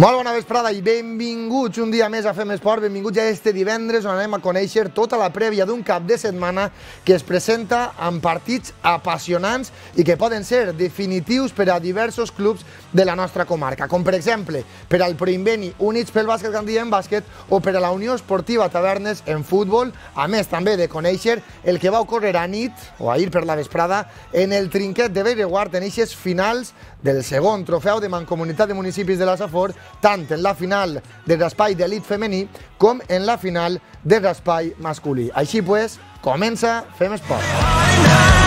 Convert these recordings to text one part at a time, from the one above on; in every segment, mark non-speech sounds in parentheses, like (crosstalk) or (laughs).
Molt bona vesprada i benvinguts un dia més a Fem Esport, benvinguts a este divendres on anem a conèixer tota la prèvia d'un cap de setmana que es presenta amb partits apassionants i que poden ser definitius per a diversos clubs de la nostra comarca, com per exemple per al Proinveni Units pel Bàsquet Gandia en bàsquet o per a la Unió Esportiva Tavernes en futbol, a més també de conèixer el que va ocórrer a nit o ahir per la vesprada en el trinquet de Bellreguard en eixes finals del segon trofeu de Mancomunitat de Municipis de la Safor, tant en la final de l'espai d'elit femení com en la final de l'espai masculí. Així pues, comença Fem Esport. Esport!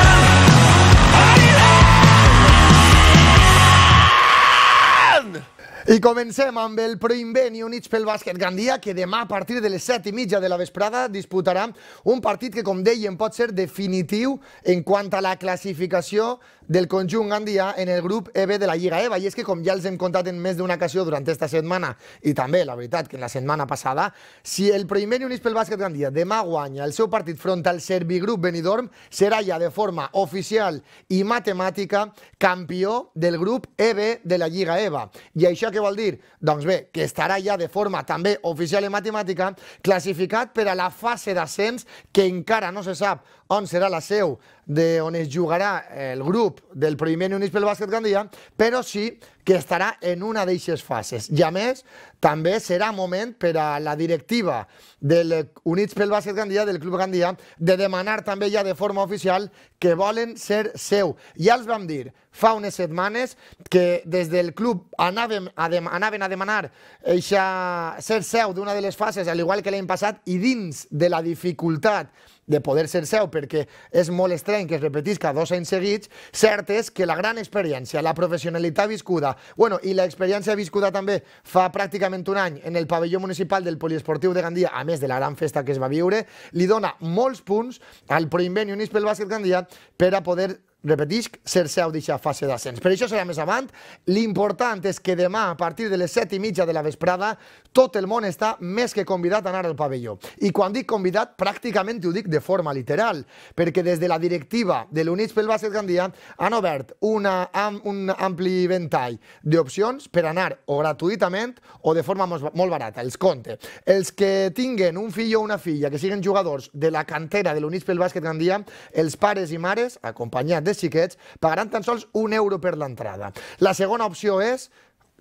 I comencem amb el Proinvent i Units pel Bàsquet Gandia, que demà a partir de les 7 i mitja de la vesprada disputarà un partit que, com deien, pot ser definitiu en quant a la classificació del conjunt gandia en el grup EB de la Lliga EVA. I és que, com ja els hem contat en més d'una ocasió durant aquesta setmana, i també, la veritat, que en la setmana passada, si el Proinvent i Units pel Bàsquet Gandia demà guanya el seu partit front al Servigrup Benidorm, serà ja de forma oficial i matemàtica campió del grup EB de la Lliga EVA. I això què vol dir? Doncs bé, que estarà ja de forma també oficial i matemàtica classificat per a la fase d'ascens que encara no se sap on serà la seu de on es jugarà el grup del primer Units pel Bàsquet Gandia, però sí que estarà en una d'eixes fases. I a més, també serà moment per a la directiva del Units pel Bàsquet Gandia, del Club Gandia, de demanar també ja de forma oficial que volen ser seu. Ja els vam dir fa unes setmanes que des del club anàvem a, dem anaven a demanar ser seu d'una de les fases, al igual que l'any passat, i dins de la dificultat de poder ser seu, perquè és molt estrany que es repetisca dos anys seguits, cert és que la gran experiència, la professionalitat viscuda, bueno, i l'experiència viscuda també fa pràcticament un any en el pavelló municipal del Poliesportiu de Gandia, a més de la gran festa que es va viure, li dona molts punts al proinvent i Unis pel Bàsquet Gandia per a poder repetisc, seu deixa fase d'ascens. Per això serà més avant. L'important és que demà, a partir de les set i mitja de la vesprada, tot el món està més que convidat a anar al pavelló. I quan dic convidat, pràcticament ho dic de forma literal, perquè des de la directiva de l'Units pel Bàsquet Gandia han obert una, un ampli ventall d'opcions per anar o gratuïtament o de forma molt barata, els compte. Els que tinguen un fill o una filla que siguin jugadors de la cantera de l'Units pel Bàsquet Gandia, els pares i mares, acompanyats de de xiquets pagaran tan sols un euro per l'entrada. La segona opció és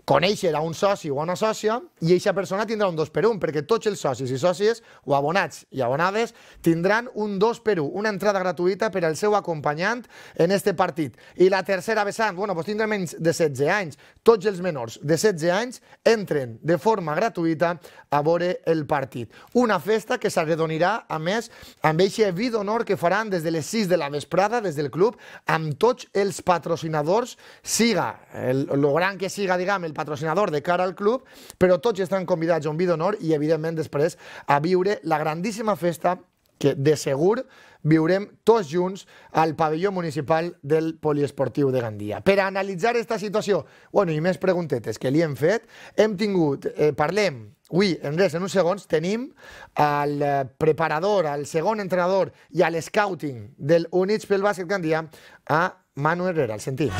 conèixer a un soci o a una sòcia i aquesta persona tindrà un 2 per 1, perquè tots els socis i sòcies o abonats i abonades tindran un 2 per 1, una entrada gratuïta per al seu acompanyant en este partit. I la tercera vessant, bueno, doncs tindrà menys de 16 anys. Tots els menors de 16 anys entren de forma gratuïta a veure el partit. Una festa que s'arredonirà, a més, amb aquest vi d'honor que faran des de les 6 de la vesprada, des del club, amb tots els patrocinadors, siga el, el gran que siga, diguem, amb el patrocinador de cara al club, però tots estan convidats a un vi d'honor i, evidentment, després a viure la grandíssima festa que de segur viurem tots junts al pavelló municipal del poliesportiu de Gandia. Per a analitzar aquesta situació, bueno, i més preguntetes que li hem fet, hem tingut, eh, parlem, avui, en res, en uns segons, tenim al eh, preparador, al segon entrenador i l'escouting del Units pel Bàsquet Gandia, a Manu Herrera, el sentim.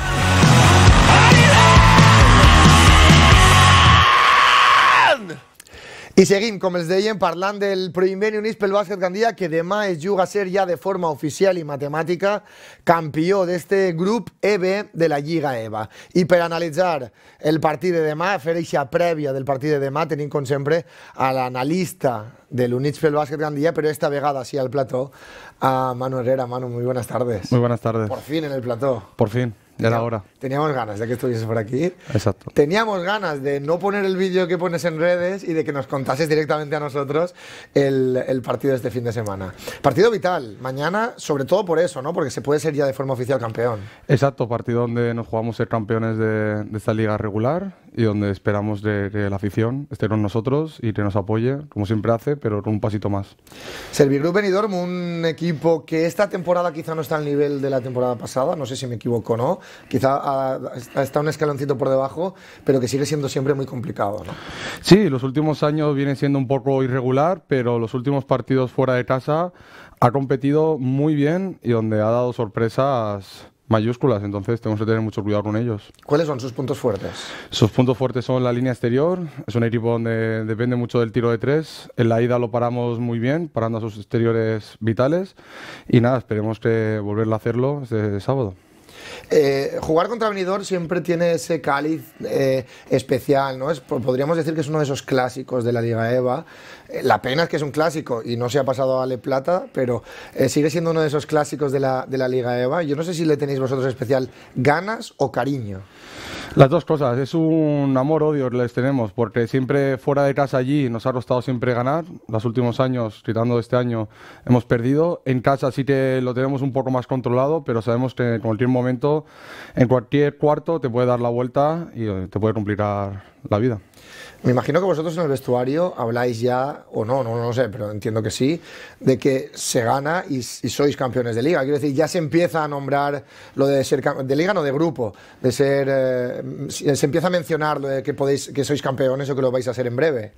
seguimos como com els en parlant del primer unís pel bàsquet Gandia, que además es a ser ya de forma oficial y matemática campeón de este grupo EB de la Liga EVA. Y para analizar el partido de demà, fer previa del partido de demà, tenim, siempre sempre, analista del de l'Units Gandía, pero Gandia, però esta vegada sí al plató, a Manu Herrera. Manu, muy buenas tardes. Muy buenas tardes. Por fin en el plató. Por fin hora. Teníamos ganas de que estuvieses por aquí. Exacto. Teníamos ganas de no poner el vídeo que pones en redes y de que nos contases directamente a nosotros el, partido de este fin de semana. Partido vital, mañana, sobre todo por eso, ¿no? Porque se puede ser ya de forma oficial campeón. Exacto, partido donde nos jugamos ser campeones de esta liga regular y donde esperamos de, la afición esté con nosotros y que nos apoye, como siempre hace, pero con un pasito más. Servigroup Benidorm, un equipo que esta temporada quizá no está al nivel de la temporada pasada, no sé si me equivoco o no, quizá está un escaloncito por debajo, pero que sigue siendo siempre muy complicado. Sí, los últimos años viene siendo un poco irregular, pero los últimos partidos fuera de casa ha competido muy bien y donde ha dado sorpresas mayúsculas, entonces tenemos que tener mucho cuidado con ellos. ¿Cuáles son sus puntos fuertes? Sus puntos fuertes son la línea exterior, es un equipo donde depende mucho del tiro de tres, en la ida lo paramos muy bien, parando a sus exteriores vitales y nada, esperemos que volverlo a hacerlo este sábado. Eh, jugar contra Benidorm siempre tiene ese cáliz eh, especial, ¿no? Es, podríamos decir que es uno de esos clásicos de la Liga EVA. La pena es que es un clásico y no se ha pasado a Ale Plata, pero eh, sigue siendo uno de esos clásicos de la, de la Liga EVA. Yo no sé si le tenéis vosotros especial ganas o cariño. Las dos cosas, es un amor-odio les tenemos, porque siempre fuera de casa allí nos ha costado siempre ganar, los últimos años, quitando este año, hemos perdido, en casa sí que lo tenemos un poco más controlado, pero sabemos que en cualquier momento, en cualquier cuarto te puede dar la vuelta y eh, te puede complicar la vida. Me imagino que vosotros en el vestuario habláis ya, o no, no, no lo sé, pero entiendo que sí, de que se gana y, sois campeones de liga. Quiero decir, ya se empieza a nombrar lo de ser de liga, no de grupo, de ser, eh, se empieza a mencionar lo de que podéis, que sois campeones o que lo vais a ser en breve.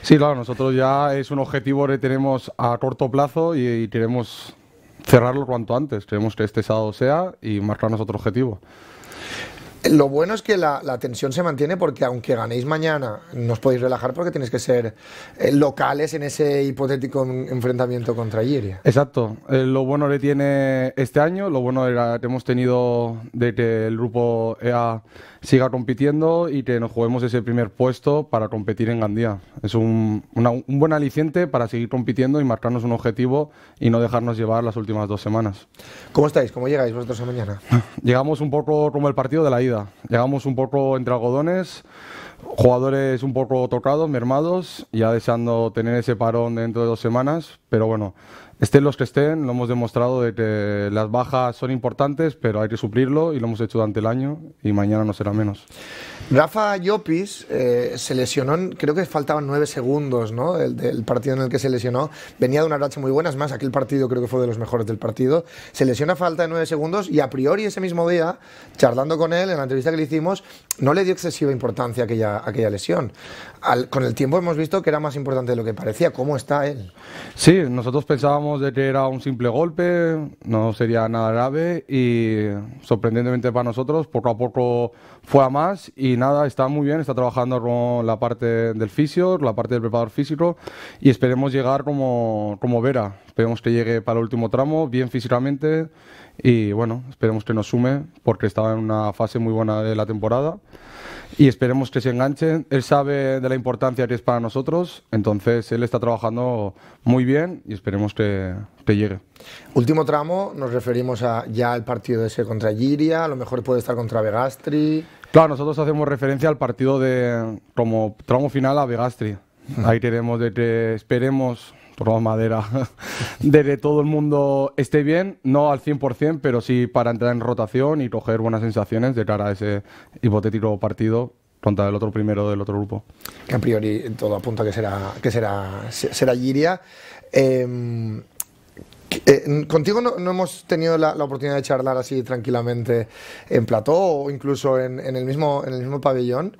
Sí, claro, nosotros ya es un objetivo que tenemos a corto plazo y, y queremos cerrarlo cuanto antes. Queremos que este sábado sea y marcarnos otro objetivo. Lo bueno es que la, tensión se mantiene porque aunque ganéis mañana, no os podéis relajar porque tenéis que ser eh, locales en ese hipotético enfrentamiento contra Iria. Exacto. Eh, lo bueno le tiene este año, lo bueno era que hemos tenido de que el grupo EA siga compitiendo y que nos juguemos ese primer puesto para competir en Gandía. Es un, un buen aliciente para seguir compitiendo y marcarnos un objetivo y no dejarnos llevar las últimas dos semanas. ¿Cómo estáis? ¿Cómo llegáis vosotros a mañana? (laughs) Llegamos un poco como el partido de la ida Llegamos un poco entre algodones, jugadores un poco tocados, mermados, ya deseando tener ese parón dentro de dos semanas, pero bueno, Estén los que estén, lo hemos demostrado de que las bajas son importantes, pero hay que suplirlo y lo hemos hecho durante el año y mañana no será menos. Rafa Llopis eh, se lesionó, creo que faltaban nueve segundos ¿no? del, partido en el que se lesionó. Venía de una racha muy buena, es más, aquel partido creo que fue de los mejores del partido. Se lesiona a falta de nueve segundos y a priori ese mismo día, charlando con él en la entrevista que le hicimos, no le dio excesiva importancia a aquella, aquella lesión. con el tiempo hemos visto que era más importante de lo que parecía. ¿Cómo está él? Sí, nosotros pensábamos de que era un simple golpe, no sería nada grave y sorprendentemente para nosotros poco a poco fue a más y nada, está muy bien, está trabajando con la parte del fisio, la parte del preparador físico y esperemos llegar como, como Vera, esperemos que llegue para el último tramo bien físicamente y bueno, esperemos que nos sume porque estaba en una fase muy buena de la temporada y esperemos que se enganche. Él sabe de la importancia que es para nosotros, entonces él está trabajando muy bien y esperemos que, llegue. Último tramo, nos referimos a, ya el partido ese contra Giria, a lo mejor puede estar contra Vegastri. Claro, nosotros hacemos referencia al partido de como tramo final a Vegastri. Ahí queremos de que esperemos probamos madera, (laughs) de todo el mundo esté bien, no al 100%, pero sí para entrar en rotación y coger buenas sensaciones de cara a ese hipotético partido contra el otro primero del otro grupo. Que a priori todo apunta que será, que será, será Giria. Em, eh, contigo no, hemos tenido la, oportunidad de charlar así tranquilamente en plató o incluso en, el, mismo, en el mismo pabellón.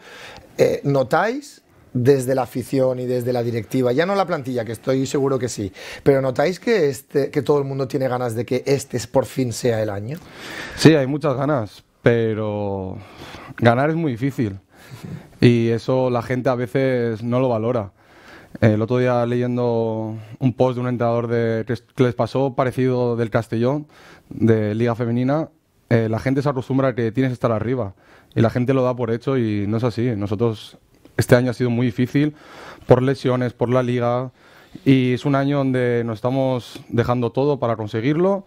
Eh, ¿Notáis desde la afición y desde la directiva, ya no la plantilla, que estoy seguro que sí, pero notáis que, este, que todo el mundo tiene ganas de que este por fin sea el año? Sí, hay muchas ganas, pero ganar es muy difícil y eso la gente a veces no lo valora. El otro día leyendo un post de un entrenador de, que les pasó parecido del Castellón, de Liga Femenina, eh, la gente se acostumbra a que tienes que estar arriba y la gente lo da por hecho y no es así. Nosotros este año ha sido muy difícil por lesiones, por la liga y es un año donde nos estamos dejando todo para conseguirlo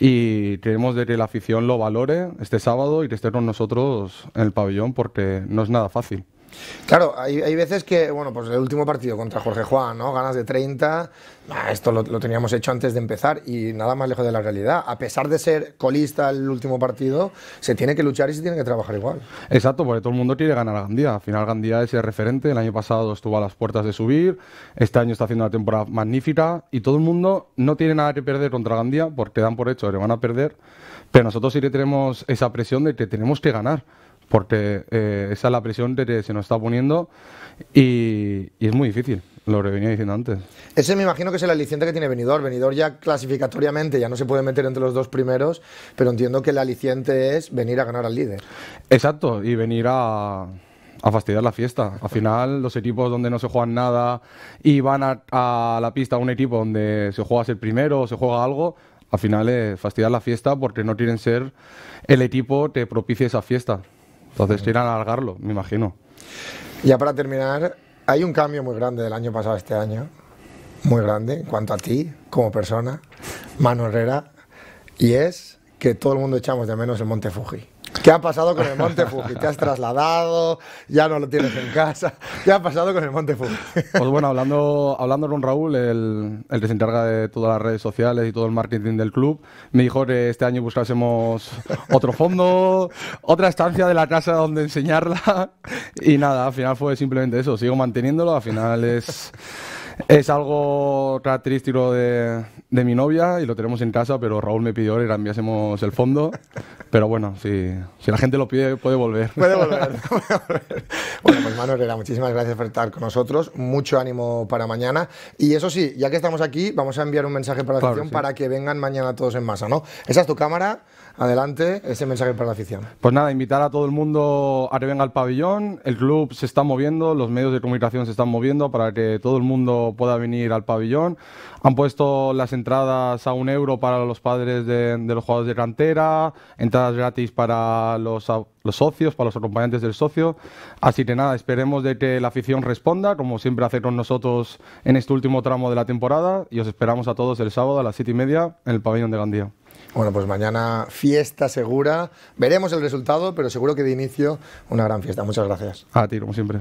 y queremos de que la afición lo valore este sábado y que con nosotros en el pabellón porque no es nada fácil. Claro, hay, hay, veces que, bueno, pues el último partido contra Jorge Juan, ¿no? Ganas de 30, ah, esto lo, lo, teníamos hecho antes de empezar y nada más lejos de la realidad. A pesar de ser colista el último partido, se tiene que luchar y se tiene que trabajar igual. Exacto, porque todo el mundo quiere ganar a Gandía. Al final Gandía es el referente, el año pasado estuvo a las puertas de subir, este año está haciendo una temporada magnífica y todo el mundo no tiene nada que perder contra Gandía porque dan por hecho que van a perder, pero nosotros sí que tenemos esa presión de que tenemos que ganar porque eh, esa es la presión que se nos está poniendo y, es muy difícil, lo que venía diciendo antes. Ese me imagino que es el aliciente que tiene Venidor. Venidor ya clasificatoriamente ya no se puede meter entre los dos primeros, pero entiendo que el aliciente es venir a ganar al líder. Exacto, y venir a fastidiar la fiesta. Al final, los equipos donde no se juegan nada y van a, la pista a un equipo donde se juega a ser primero o se juega algo, al final es fastidiar la fiesta porque no tienen ser el equipo que propicie esa fiesta. Entonces a alargarlo, me imagino. Ya para terminar, hay un cambio muy grande del año pasado a este año, muy grande en cuanto a ti como persona, Mano Herrera, y es que todo el mundo echamos de menos el Monte Fuji. ¿Qué ha pasado con el Monte ¿Te has trasladado? ¿Ya no lo tienes en casa? ¿Qué ha pasado con el Monte Pues bueno, hablando, hablando con Raúl, el, el, que se encarga de todas las redes sociales y todo el marketing del club, me dijo que este año buscásemos otro fondo, otra estancia de la casa donde enseñarla. Y nada, al final fue simplemente eso. Sigo manteniéndolo, al final es. Es algo característico de, mi novia y lo tenemos en casa, pero Raúl me pidió que enviásemos el fondo. Pero bueno, si, si la gente lo pide, puede volver. Puede volver. (laughs) bueno, pues Manuel Herrera, muchísimas gracias por estar con nosotros. Mucho ánimo para mañana. Y eso sí, ya que estamos aquí, vamos a enviar un mensaje para la para que vengan mañana todos en masa, ¿no? Esa es tu cámara adelante ese mensaje para la afición. Pues nada, invitar a todo el mundo a que venga al pabellón. El club se está moviendo, los medios de comunicación se están moviendo para que todo el mundo pueda venir al pabellón. Han puesto las entradas a un euro para los padres de, los jugadores de cantera, entradas gratis para los, socios, para los acompañantes del socio. Así que nada, esperemos de que la afición responda, como siempre hace con nosotros en este último tramo de la temporada. Y os esperamos a todos el sábado a las siete y media en el pabellón de Gandía. Bueno, pues mañana fiesta segura. Veremos el resultado, pero seguro que de inicio una gran fiesta. Muchas gracias. A ti, como siempre.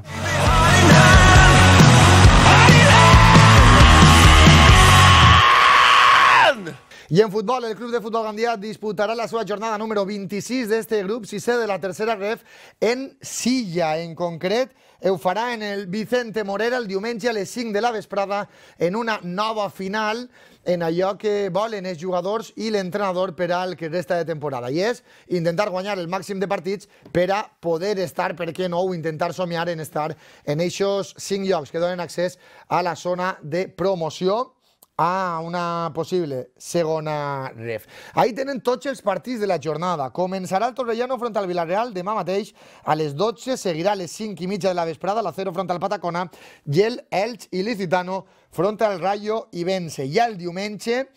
Y en fútbol, el Club de Fútbol Gandía disputará la suya jornada número 26 de este grup 6 de la tercera ref en Silla. En concret, ho farà en el Vicente Morera el diumenge a les 5 de la vesprada en una nova final en allò que volen els jugadors i l'entrenador per al que resta de temporada. I és intentar guanyar el màxim de partits per a poder estar, per què no, o intentar somiar en estar en aquests 5 llocs que donen accés a la zona de promoció. Ah, una possible segona ref. Ahir tenen tots els partits de la jornada. Començarà el Torrellano front al Villarreal demà mateix a les 12, seguirà a les 5 i mitja de la vesprada la 0 front al Patacona i el Elx i Licitano front al Rayo i Vence. Ja el diumenge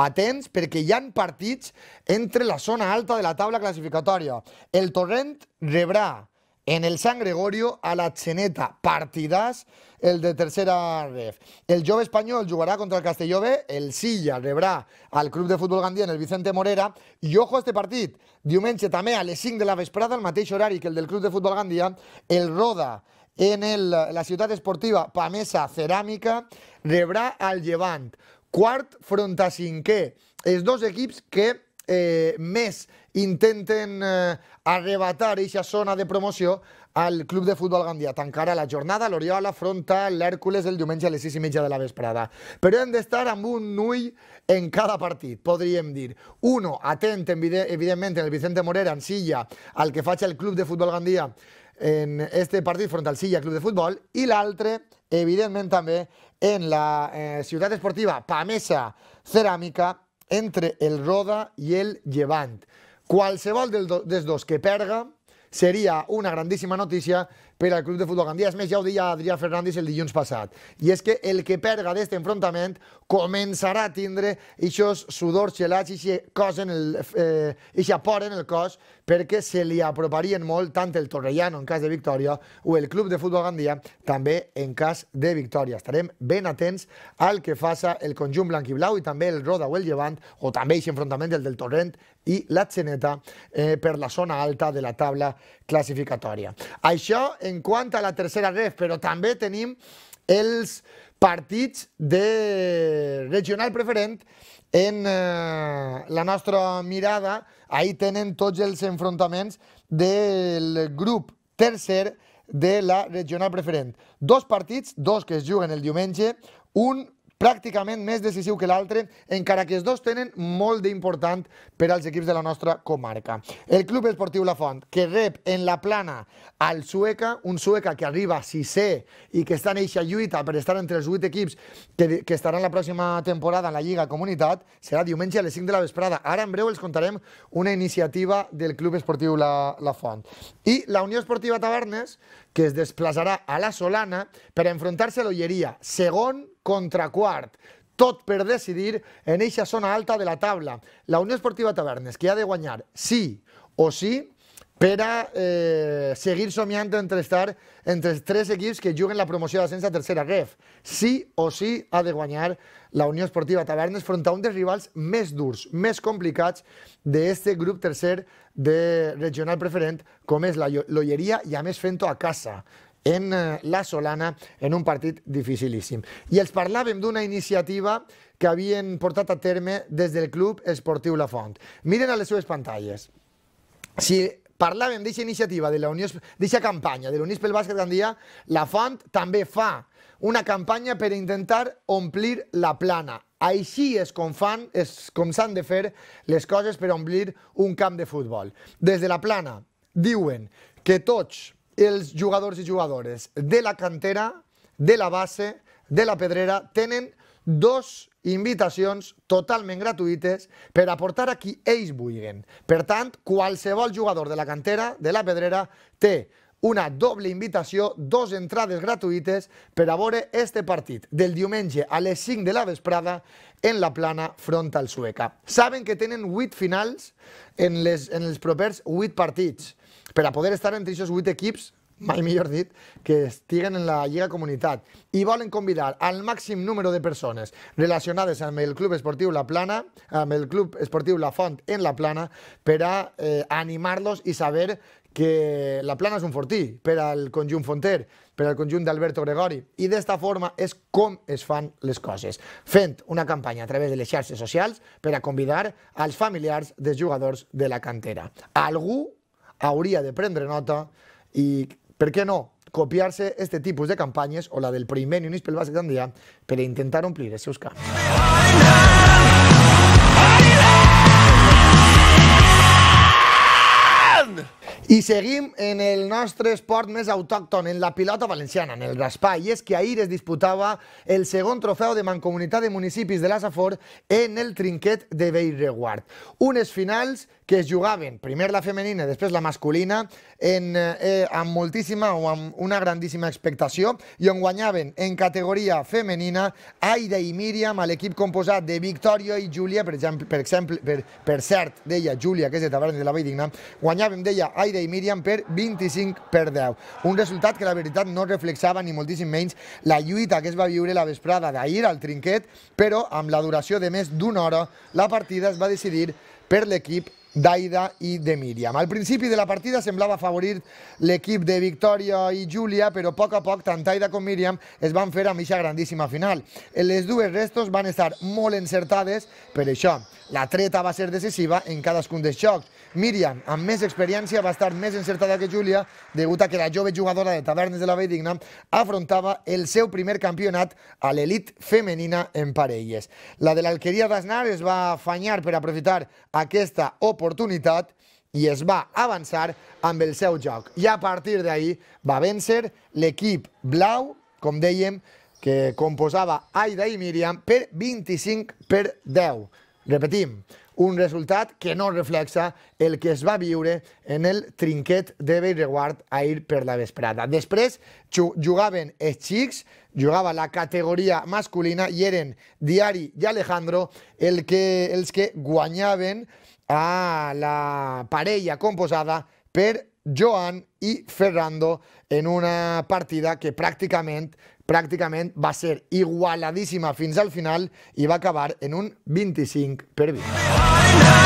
atents perquè hi han partits entre la zona alta de la taula classificatòria. El Torrent rebrà en el San Gregorio a la Cheneta. Partidas el de tercera ref. El Jove español jugará contra el Castellove, el Silla rebrá al Club de Fútbol Gandía en el Vicente Morera Y ojo a este partido, Diumenche también a les de la vesprada, al mateix horari que el del Club de Fútbol Gandía, el Roda en la Ciudad esportiva Pamesa Cerámica, rebrà al Llevant. Cuart, Frontasinque. a dos equipos que eh, més intenten eh, arrebatar aquesta zona de promoció al Club de Futbol Gandia. Tancarà la jornada, l'Oriol afronta l'Hèrcules el diumenge a les 6 i mitja de la vesprada. Però hem d'estar amb un ull en cada partit, podríem dir. Uno, atent, evidentment, el Vicente Morera, en Silla, al que faig el Club de Futbol Gandia en este partit front al Silla Club de Futbol, i l'altre, evidentment, també en la eh, ciutat esportiva Pamesa Ceràmica entre el Roda i el Llevant. Qualsevol dels dos que perga seria una grandíssima notícia per al Club de Futbol Gandia. És més, ja ho deia Adrià Fernández el dilluns passat. I és que el que perga d'aquest enfrontament començarà a tindre aquests sudors gelats, eh, eixa cos el, por en el cos, perquè se li aproparien molt tant el Torrellano en cas de victòria o el Club de Futbol Gandia també en cas de victòria. Estarem ben atents al que faça el conjunt blanc i blau i també el Roda o el Llevant o també aquest enfrontament del del Torrent i la Xeneta eh, per la zona alta de la taula classificatòria. Això en quant a la tercera ref, però també tenim els partits de regional preferent en eh, la nostra mirada. Ahir tenen tots els enfrontaments del grup tercer de la regional preferent. Dos partits, dos que es juguen el diumenge, un pràcticament més decisiu que l'altre, encara que els dos tenen molt d'important per als equips de la nostra comarca. El Club Esportiu La Font, que rep en la plana al Sueca, un Sueca que arriba a sisè i que està en eixa lluita per estar entre els 8 equips que, que estaran la pròxima temporada en la Lliga Comunitat, serà diumenge a les 5 de la vesprada. Ara, en breu, els contarem una iniciativa del Club Esportiu La, la Font. I la Unió Esportiva Tavernes, que es desplaçarà a la Solana per enfrontar-se a l'Olleria, segon contra quart tot per decidir en eixa zona alta de la taula. La Unió Esportiva Tavernes, que ha de guanyar sí o sí per a eh, seguir somiant entre estar entre els tres equips que juguen la promoció d'ascens a tercera ref. Sí o sí ha de guanyar la Unió Esportiva Tavernes front a un dels rivals més durs, més complicats d'aquest grup tercer de regional preferent, com és la Lolleria, i a més fent-ho a casa, en eh, la Solana, en un partit dificilíssim. I els parlàvem d'una iniciativa que havien portat a terme des del Club Esportiu La Font. Miren a les seves pantalles. Si parlàvem d'aquesta iniciativa, de la Unió, campanya de l'Unís pel Bàsquet Gandia, la Font també fa una campanya per intentar omplir la plana. Així és com fan, és com s'han de fer les coses per omplir un camp de futbol. Des de la plana diuen que tots els jugadors i jugadores de la cantera, de la base, de la pedrera, tenen dos invitacions totalment gratuïtes per aportar a qui ells vulguin. Per tant, qualsevol jugador de la cantera de la Pedrera té una doble invitació, dos entrades gratuïtes per a veure este partit del diumenge a les 5 de la vesprada en la plana front al Sueca. Saben que tenen 8 finals en, les, en els propers 8 partits. Per a poder estar entre aquests 8 equips mai millor dit, que estiguen en la Lliga Comunitat i volen convidar al màxim número de persones relacionades amb el Club Esportiu La Plana, amb el Club Esportiu La Font en La Plana, per a eh, animar-los i saber que la plana és un fortí per al conjunt Fonter, per al conjunt d'Alberto Gregori. I d'esta forma és com es fan les coses, fent una campanya a través de les xarxes socials per a convidar als familiars dels jugadors de la cantera. Algú hauria de prendre nota i per què no? copiar-se aquest tipus de campanyes o la del primer i Unís pel Bàsquet Gandia per intentar omplir els seus camps. I seguim en el nostre esport més autòcton, en la pilota valenciana, en el raspà, i és que ahir es disputava el segon trofeu de mancomunitat de municipis de la Safor en el trinquet de Beirreguard. Unes finals que es jugaven primer la femenina i després la masculina en, eh, eh, amb moltíssima o amb una grandíssima expectació i on guanyaven en categoria femenina Aida i Míriam l'equip composat de Victòria i Júlia, per exemple, per, exemple, per, per cert, deia Júlia, que és de Tavern de la Valldigna, guanyàvem, deia Aida i Míriam per 25 per 10. Un resultat que la veritat no reflexava ni moltíssim menys la lluita que es va viure la vesprada d'ahir al trinquet, però amb la duració de més d'una hora la partida es va decidir per l'equip d'Aida i de Míriam. Al principi de la partida semblava favorir l'equip de Victòria i Júlia, però a poc a poc tant Aida com Míriam es van fer amb aquesta grandíssima final. Les dues restos van estar molt encertades per això. La treta va ser decisiva en cadascun dels xocs Miriam, amb més experiència, va estar més encertada que Júlia, degut a que la jove jugadora de Tavernes de la Veidigna afrontava el seu primer campionat a l'elit femenina en parelles. La de l'Alqueria d'Aznar es va afanyar per aprofitar aquesta oportunitat i es va avançar amb el seu joc. I a partir d'ahir va vèncer l'equip blau, com dèiem, que composava Aida i Míriam per 25 per 10. Repetim, un resultat que no reflexa el que es va viure en el trinquet de a ir per la vesprada. Després jugaven els xics, jugava la categoría masculina i eren Diari y Alejandro el que, els que guanyaven a la parella composada per Joan i Ferrando en una partida que prácticamente... pràcticament va ser igualadíssima fins al final i va acabar en un 25 per 20.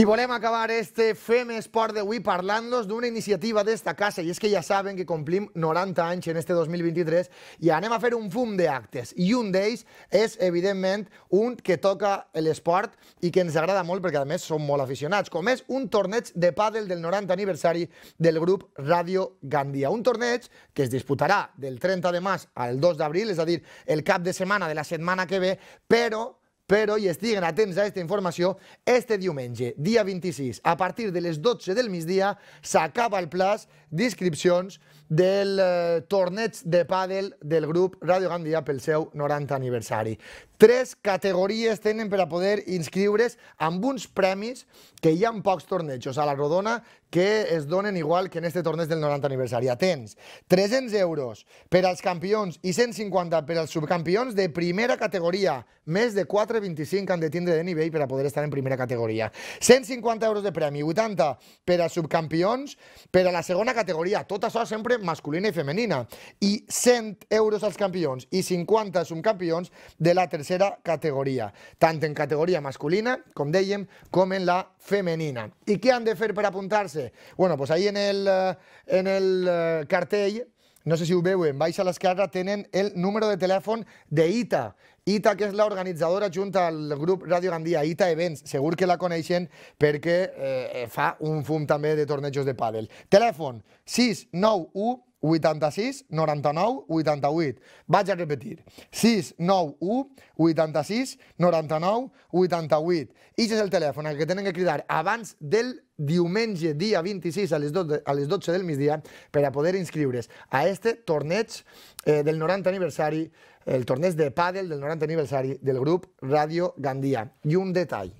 I volem acabar este Fem Esport d'avui parlant-los d'una iniciativa d'esta casa, i és que ja saben que complim 90 anys en este 2023 i anem a fer un fum d'actes, i un d'ells és, evidentment, un que toca l'esport i que ens agrada molt perquè, a més, som molt aficionats, com és un torneig de pàdel del 90 aniversari del grup Ràdio Gandia. Un torneig que es disputarà del 30 de març al 2 d'abril, és a dir, el cap de setmana de la setmana que ve, però però i estiguen atents a aquesta informació, este diumenge, dia 26, a partir de les 12 del migdia, s'acaba el plaç d'inscripcions del eh, torneig de pàdel del grup Radio Gandia pel seu 90 aniversari. Tres categories tenen per a poder inscriure's amb uns premis que hi ha pocs tornejos a la Rodona que es donen igual que en este torneig del 90 aniversari. Atents, 300 euros per als campions i 150 per als subcampions de primera categoria. Més de 4,25 han de tindre de nivell per a poder estar en primera categoria. 150 euros de premi, 80 per als subcampions, per a la segona categoria. Tot això sempre masculina i femenina, i 100 euros als campions i 50 subcampions de la tercera categoria, tant en categoria masculina, com dèiem, com en la femenina. I què han de fer per apuntar-se? Bueno, pues ahí en el, eh, en el eh, cartell no sé si ho veuen, baix a l'esquerra tenen el número de telèfon d'ITA, ITA, que és l'organitzadora junta al grup Ràdio Gandia, ITA Events, segur que la coneixen perquè eh, fa un fum també de tornejos de pàdel. Telèfon 691 86 99 88. Vaig a repetir. 691 86 99 88. això és el telèfon al que tenen que cridar abans del diumenge, dia 26, a les 12, a les 12 del migdia, per a poder inscriure's a este torneig eh, del 90 aniversari el torneig de pàdel del 90 aniversari del grup Ràdio Gandia. I un detall,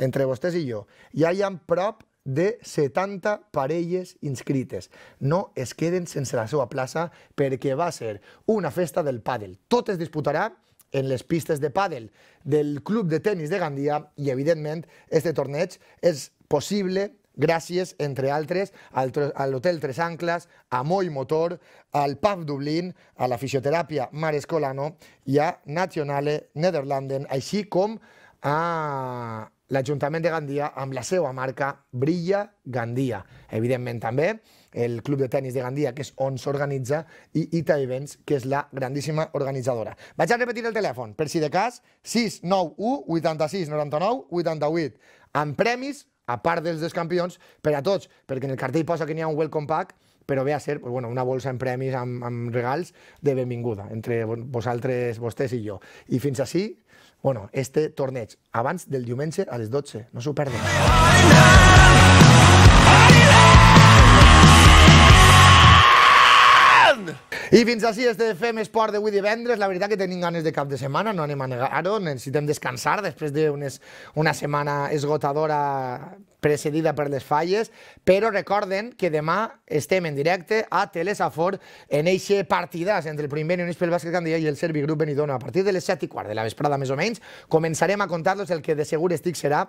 entre vostès i jo, ja hi ha prop de 70 parelles inscrites. No es queden sense la seva plaça perquè va ser una festa del pàdel. Tot es disputarà en les pistes de pàdel del Club de Tenis de Gandia i, evidentment, este torneig és possible gràcies, entre altres, al, a l'Hotel Tres Ancles, a Moi Motor, al Pub Dublín, a la fisioteràpia Mares Colano i a Nationale Nederlanden, així com a l'Ajuntament de Gandia amb la seva marca Brilla Gandia. Evidentment també el Club de Tenis de Gandia, que és on s'organitza, i Ita Events, que és la grandíssima organitzadora. Vaig a repetir el telèfon, per si de cas, 691 86 99 88, amb premis a part dels dos campions, per a tots, perquè en el cartell posa que n'hi ha un welcome pack, però ve a ser pues, bueno, una bolsa en premis amb, amb regals de benvinguda entre vosaltres, vostès i jo. I fins així, bueno, este torneig, abans del diumenge a les 12. No s'ho perdin. I fins així és de Fem Esport d'avui divendres. La veritat que tenim ganes de cap de setmana, no anem a negar-ho, necessitem descansar després d'una setmana esgotadora precedida per les falles, però recorden que demà estem en directe a Telesafor en eixe partidàs entre el primer Unís pel Bàsquet Candia i el Servi Grup Benidona. A partir de les 7 i quart de la vesprada, més o menys, començarem a contar-los el que de segur estic serà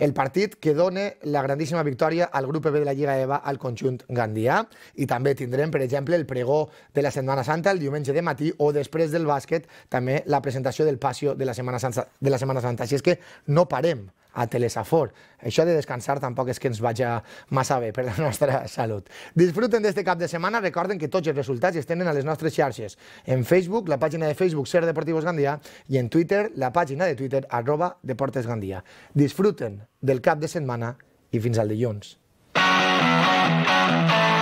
el partit que done la grandíssima victòria al grup B de la Lliga EVA al conjunt Gandia. I també tindrem, per exemple, el pregó de la Central Setmana Santa, el diumenge de matí, o després del bàsquet, també la presentació del Pasio de la Setmana Santa. De la Setmana Santa. Així és que no parem a Telesafor. Això de descansar tampoc és que ens vagi massa bé per la nostra salut. Disfruten d'este cap de setmana. Recorden que tots els resultats es tenen a les nostres xarxes. En Facebook, la pàgina de Facebook Ser Deportivos Gandia i en Twitter, la pàgina de Twitter arroba Deportes Gandia. Disfruten del cap de setmana i fins al dilluns. Thank you.